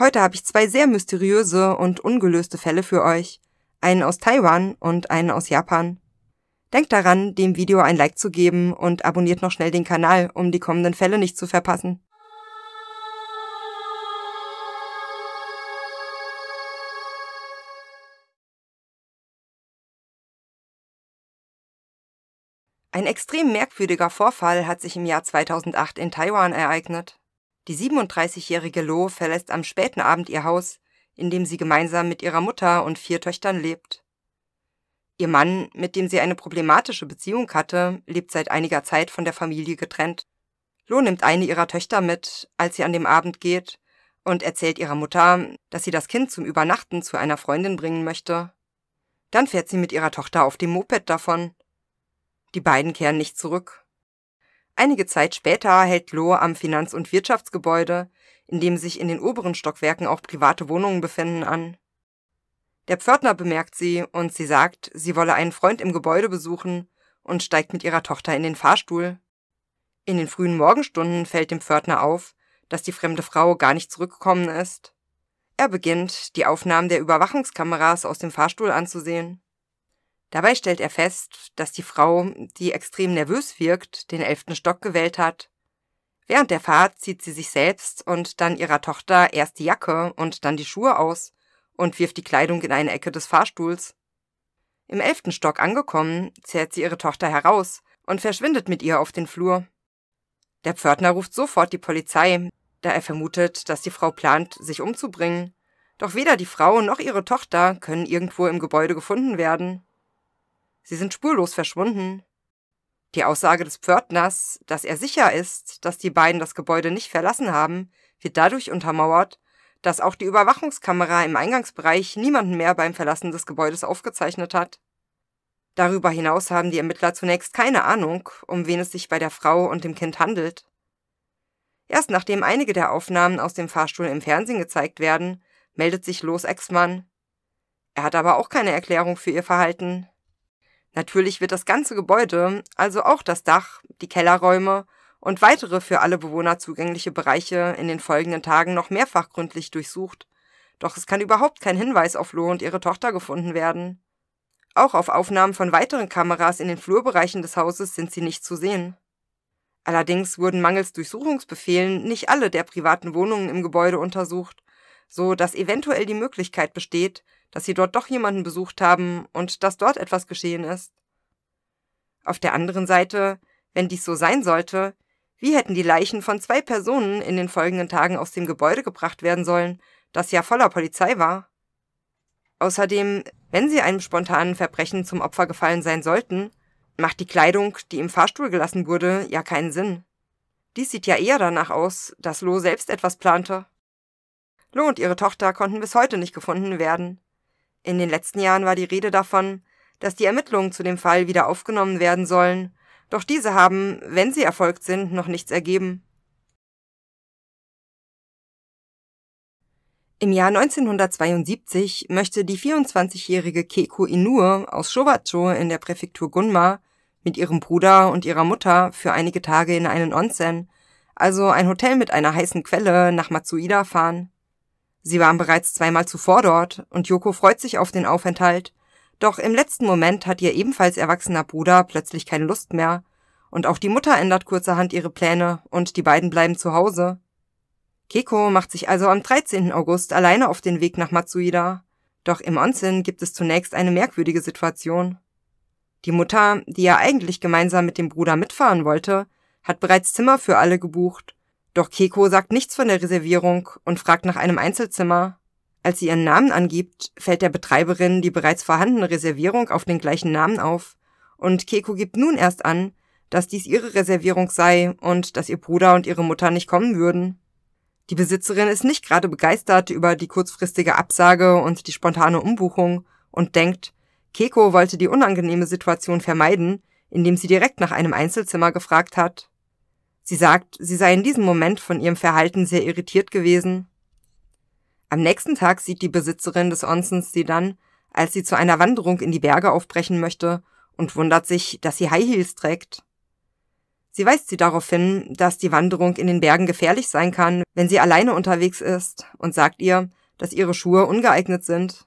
Heute habe ich zwei sehr mysteriöse und ungelöste Fälle für euch. Einen aus Taiwan und einen aus Japan. Denkt daran, dem Video ein Like zu geben und abonniert noch schnell den Kanal, um die kommenden Fälle nicht zu verpassen. Ein extrem merkwürdiger Vorfall hat sich im Jahr 2008 in Taiwan ereignet. Die 37-jährige Lo verlässt am späten Abend ihr Haus, in dem sie gemeinsam mit ihrer Mutter und vier Töchtern lebt. Ihr Mann, mit dem sie eine problematische Beziehung hatte, lebt seit einiger Zeit von der Familie getrennt. Lo nimmt eine ihrer Töchter mit, als sie an dem Abend geht, und erzählt ihrer Mutter, dass sie das Kind zum Übernachten zu einer Freundin bringen möchte. Dann fährt sie mit ihrer Tochter auf dem Moped davon. Die beiden kehren nicht zurück Einige Zeit später hält Lohr am Finanz- und Wirtschaftsgebäude, in dem sich in den oberen Stockwerken auch private Wohnungen befinden, an. Der Pförtner bemerkt sie und sie sagt, sie wolle einen Freund im Gebäude besuchen und steigt mit ihrer Tochter in den Fahrstuhl. In den frühen Morgenstunden fällt dem Pförtner auf, dass die fremde Frau gar nicht zurückgekommen ist. Er beginnt, die Aufnahmen der Überwachungskameras aus dem Fahrstuhl anzusehen. Dabei stellt er fest, dass die Frau, die extrem nervös wirkt, den elften Stock gewählt hat. Während der Fahrt zieht sie sich selbst und dann ihrer Tochter erst die Jacke und dann die Schuhe aus und wirft die Kleidung in eine Ecke des Fahrstuhls. Im elften Stock angekommen, zerrt sie ihre Tochter heraus und verschwindet mit ihr auf den Flur. Der Pförtner ruft sofort die Polizei, da er vermutet, dass die Frau plant, sich umzubringen. Doch weder die Frau noch ihre Tochter können irgendwo im Gebäude gefunden werden. Sie sind spurlos verschwunden. Die Aussage des Pförtners, dass er sicher ist, dass die beiden das Gebäude nicht verlassen haben, wird dadurch untermauert, dass auch die Überwachungskamera im Eingangsbereich niemanden mehr beim Verlassen des Gebäudes aufgezeichnet hat. Darüber hinaus haben die Ermittler zunächst keine Ahnung, um wen es sich bei der Frau und dem Kind handelt. Erst nachdem einige der Aufnahmen aus dem Fahrstuhl im Fernsehen gezeigt werden, meldet sich Los Exmann. Er hat aber auch keine Erklärung für ihr Verhalten. Natürlich wird das ganze Gebäude, also auch das Dach, die Kellerräume und weitere für alle Bewohner zugängliche Bereiche in den folgenden Tagen noch mehrfach gründlich durchsucht, doch es kann überhaupt kein Hinweis auf Lo und ihre Tochter gefunden werden. Auch auf Aufnahmen von weiteren Kameras in den Flurbereichen des Hauses sind sie nicht zu sehen. Allerdings wurden mangels Durchsuchungsbefehlen nicht alle der privaten Wohnungen im Gebäude untersucht so dass eventuell die Möglichkeit besteht, dass sie dort doch jemanden besucht haben und dass dort etwas geschehen ist. Auf der anderen Seite, wenn dies so sein sollte, wie hätten die Leichen von zwei Personen in den folgenden Tagen aus dem Gebäude gebracht werden sollen, das ja voller Polizei war? Außerdem, wenn sie einem spontanen Verbrechen zum Opfer gefallen sein sollten, macht die Kleidung, die im Fahrstuhl gelassen wurde, ja keinen Sinn. Dies sieht ja eher danach aus, dass Lo selbst etwas plante. Lo und ihre Tochter konnten bis heute nicht gefunden werden. In den letzten Jahren war die Rede davon, dass die Ermittlungen zu dem Fall wieder aufgenommen werden sollen, doch diese haben, wenn sie erfolgt sind, noch nichts ergeben. Im Jahr 1972 möchte die 24-jährige Keiko Inoue aus Shobacho in der Präfektur Gunma mit ihrem Bruder und ihrer Mutter für einige Tage in einen Onsen, also ein Hotel mit einer heißen Quelle, nach Matsuida fahren. Sie waren bereits zweimal zuvor dort und Yoko freut sich auf den Aufenthalt. Doch im letzten Moment hat ihr ebenfalls erwachsener Bruder plötzlich keine Lust mehr und auch die Mutter ändert kurzerhand ihre Pläne und die beiden bleiben zu Hause. Keiko macht sich also am 13. August alleine auf den Weg nach Matsuida. Doch im Onsen gibt es zunächst eine merkwürdige Situation. Die Mutter, die ja eigentlich gemeinsam mit dem Bruder mitfahren wollte, hat bereits Zimmer für alle gebucht doch Keko sagt nichts von der Reservierung und fragt nach einem Einzelzimmer. Als sie ihren Namen angibt, fällt der Betreiberin die bereits vorhandene Reservierung auf den gleichen Namen auf. Und Keko gibt nun erst an, dass dies ihre Reservierung sei und dass ihr Bruder und ihre Mutter nicht kommen würden. Die Besitzerin ist nicht gerade begeistert über die kurzfristige Absage und die spontane Umbuchung und denkt, Keko wollte die unangenehme Situation vermeiden, indem sie direkt nach einem Einzelzimmer gefragt hat. Sie sagt, sie sei in diesem Moment von ihrem Verhalten sehr irritiert gewesen. Am nächsten Tag sieht die Besitzerin des Onsens sie dann, als sie zu einer Wanderung in die Berge aufbrechen möchte und wundert sich, dass sie High Heels trägt. Sie weist sie darauf hin, dass die Wanderung in den Bergen gefährlich sein kann, wenn sie alleine unterwegs ist, und sagt ihr, dass ihre Schuhe ungeeignet sind.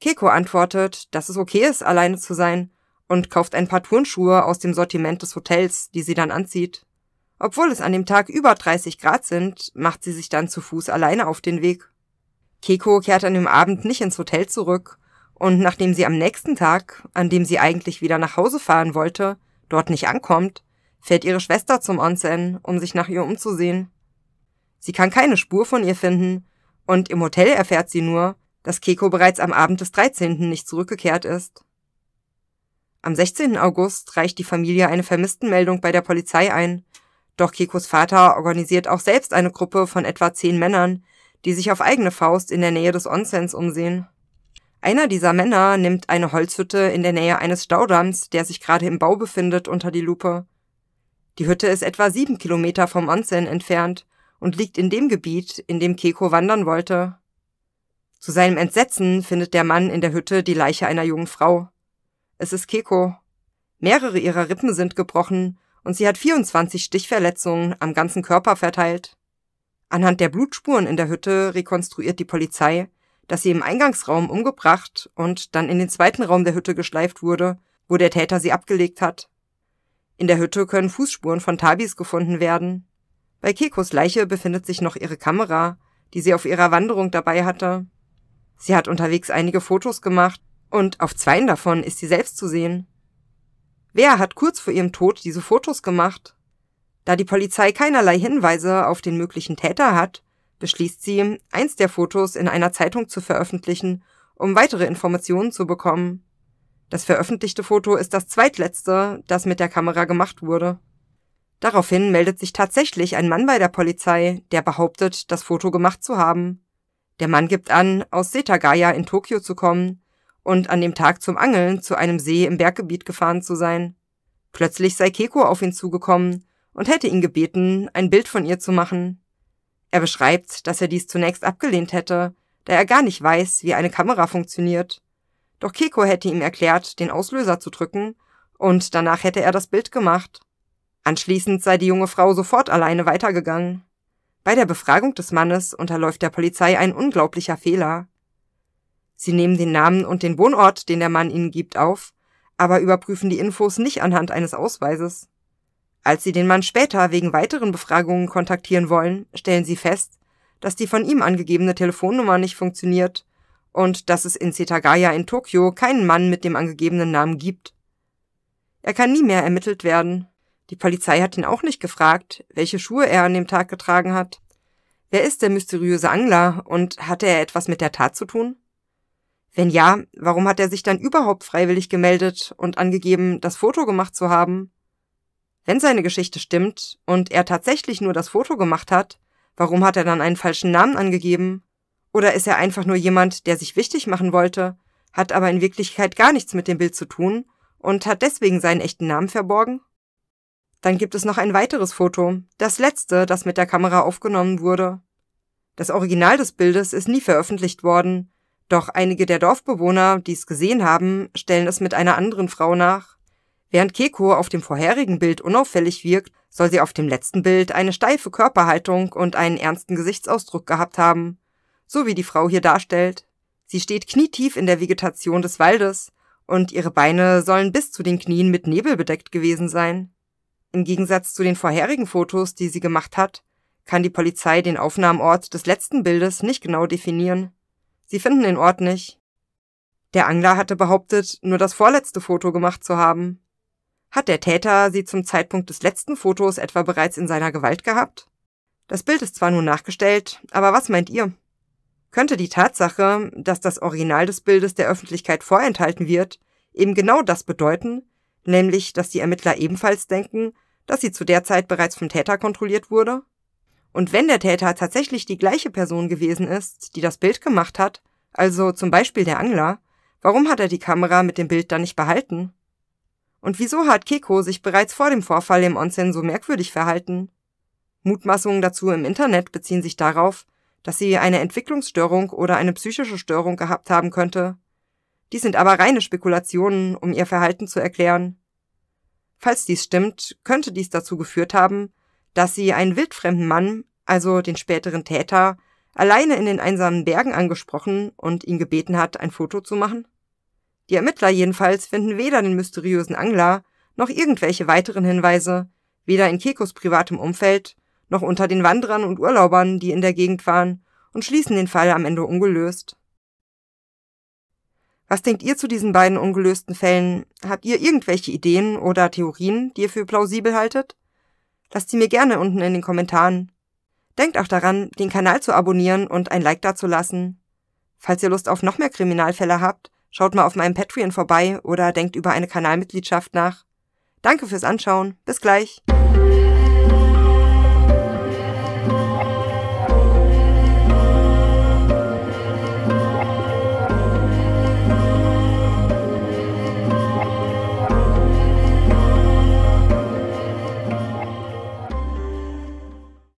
Keko antwortet, dass es okay ist, alleine zu sein, und kauft ein paar Turnschuhe aus dem Sortiment des Hotels, die sie dann anzieht. Obwohl es an dem Tag über 30 Grad sind, macht sie sich dann zu Fuß alleine auf den Weg. Keko kehrt an dem Abend nicht ins Hotel zurück und nachdem sie am nächsten Tag, an dem sie eigentlich wieder nach Hause fahren wollte, dort nicht ankommt, fährt ihre Schwester zum Onsen, um sich nach ihr umzusehen. Sie kann keine Spur von ihr finden und im Hotel erfährt sie nur, dass Keko bereits am Abend des 13. nicht zurückgekehrt ist. Am 16. August reicht die Familie eine Vermisstenmeldung bei der Polizei ein doch Kikos Vater organisiert auch selbst eine Gruppe von etwa zehn Männern, die sich auf eigene Faust in der Nähe des Onsens umsehen. Einer dieser Männer nimmt eine Holzhütte in der Nähe eines Staudamms, der sich gerade im Bau befindet, unter die Lupe. Die Hütte ist etwa sieben Kilometer vom Onsen entfernt und liegt in dem Gebiet, in dem Keko wandern wollte. Zu seinem Entsetzen findet der Mann in der Hütte die Leiche einer jungen Frau. Es ist Keko. Mehrere ihrer Rippen sind gebrochen und sie hat 24 Stichverletzungen am ganzen Körper verteilt. Anhand der Blutspuren in der Hütte rekonstruiert die Polizei, dass sie im Eingangsraum umgebracht und dann in den zweiten Raum der Hütte geschleift wurde, wo der Täter sie abgelegt hat. In der Hütte können Fußspuren von Tabis gefunden werden. Bei Kekos Leiche befindet sich noch ihre Kamera, die sie auf ihrer Wanderung dabei hatte. Sie hat unterwegs einige Fotos gemacht und auf zweien davon ist sie selbst zu sehen. Wer hat kurz vor ihrem Tod diese Fotos gemacht? Da die Polizei keinerlei Hinweise auf den möglichen Täter hat, beschließt sie, eins der Fotos in einer Zeitung zu veröffentlichen, um weitere Informationen zu bekommen. Das veröffentlichte Foto ist das zweitletzte, das mit der Kamera gemacht wurde. Daraufhin meldet sich tatsächlich ein Mann bei der Polizei, der behauptet, das Foto gemacht zu haben. Der Mann gibt an, aus Setagaya in Tokio zu kommen, und an dem Tag zum Angeln zu einem See im Berggebiet gefahren zu sein. Plötzlich sei Keko auf ihn zugekommen und hätte ihn gebeten, ein Bild von ihr zu machen. Er beschreibt, dass er dies zunächst abgelehnt hätte, da er gar nicht weiß, wie eine Kamera funktioniert. Doch Keko hätte ihm erklärt, den Auslöser zu drücken, und danach hätte er das Bild gemacht. Anschließend sei die junge Frau sofort alleine weitergegangen. Bei der Befragung des Mannes unterläuft der Polizei ein unglaublicher Fehler. Sie nehmen den Namen und den Wohnort, den der Mann ihnen gibt, auf, aber überprüfen die Infos nicht anhand eines Ausweises. Als sie den Mann später wegen weiteren Befragungen kontaktieren wollen, stellen sie fest, dass die von ihm angegebene Telefonnummer nicht funktioniert und dass es in Setagaya in Tokio keinen Mann mit dem angegebenen Namen gibt. Er kann nie mehr ermittelt werden. Die Polizei hat ihn auch nicht gefragt, welche Schuhe er an dem Tag getragen hat. Wer ist der mysteriöse Angler und hatte er etwas mit der Tat zu tun? Wenn ja, warum hat er sich dann überhaupt freiwillig gemeldet und angegeben, das Foto gemacht zu haben? Wenn seine Geschichte stimmt und er tatsächlich nur das Foto gemacht hat, warum hat er dann einen falschen Namen angegeben? Oder ist er einfach nur jemand, der sich wichtig machen wollte, hat aber in Wirklichkeit gar nichts mit dem Bild zu tun und hat deswegen seinen echten Namen verborgen? Dann gibt es noch ein weiteres Foto, das letzte, das mit der Kamera aufgenommen wurde. Das Original des Bildes ist nie veröffentlicht worden, doch einige der Dorfbewohner, die es gesehen haben, stellen es mit einer anderen Frau nach. Während Keko auf dem vorherigen Bild unauffällig wirkt, soll sie auf dem letzten Bild eine steife Körperhaltung und einen ernsten Gesichtsausdruck gehabt haben, so wie die Frau hier darstellt. Sie steht knietief in der Vegetation des Waldes, und ihre Beine sollen bis zu den Knien mit Nebel bedeckt gewesen sein. Im Gegensatz zu den vorherigen Fotos, die sie gemacht hat, kann die Polizei den Aufnahmeort des letzten Bildes nicht genau definieren. Sie finden den Ort nicht. Der Angler hatte behauptet, nur das vorletzte Foto gemacht zu haben. Hat der Täter sie zum Zeitpunkt des letzten Fotos etwa bereits in seiner Gewalt gehabt? Das Bild ist zwar nun nachgestellt, aber was meint ihr? Könnte die Tatsache, dass das Original des Bildes der Öffentlichkeit vorenthalten wird, eben genau das bedeuten, nämlich dass die Ermittler ebenfalls denken, dass sie zu der Zeit bereits vom Täter kontrolliert wurde? Und wenn der Täter tatsächlich die gleiche Person gewesen ist, die das Bild gemacht hat, also zum Beispiel der Angler, warum hat er die Kamera mit dem Bild dann nicht behalten? Und wieso hat Keko sich bereits vor dem Vorfall im Onsen so merkwürdig verhalten? Mutmaßungen dazu im Internet beziehen sich darauf, dass sie eine Entwicklungsstörung oder eine psychische Störung gehabt haben könnte. Dies sind aber reine Spekulationen, um ihr Verhalten zu erklären. Falls dies stimmt, könnte dies dazu geführt haben, dass sie einen wildfremden Mann, also den späteren Täter, alleine in den einsamen Bergen angesprochen und ihn gebeten hat, ein Foto zu machen? Die Ermittler jedenfalls finden weder den mysteriösen Angler noch irgendwelche weiteren Hinweise, weder in Kekos privatem Umfeld noch unter den Wanderern und Urlaubern, die in der Gegend waren, und schließen den Fall am Ende ungelöst. Was denkt ihr zu diesen beiden ungelösten Fällen? Habt ihr irgendwelche Ideen oder Theorien, die ihr für plausibel haltet? Lasst sie mir gerne unten in den Kommentaren. Denkt auch daran, den Kanal zu abonnieren und ein Like dazulassen. Falls ihr Lust auf noch mehr Kriminalfälle habt, schaut mal auf meinem Patreon vorbei oder denkt über eine Kanalmitgliedschaft nach. Danke fürs Anschauen. Bis gleich.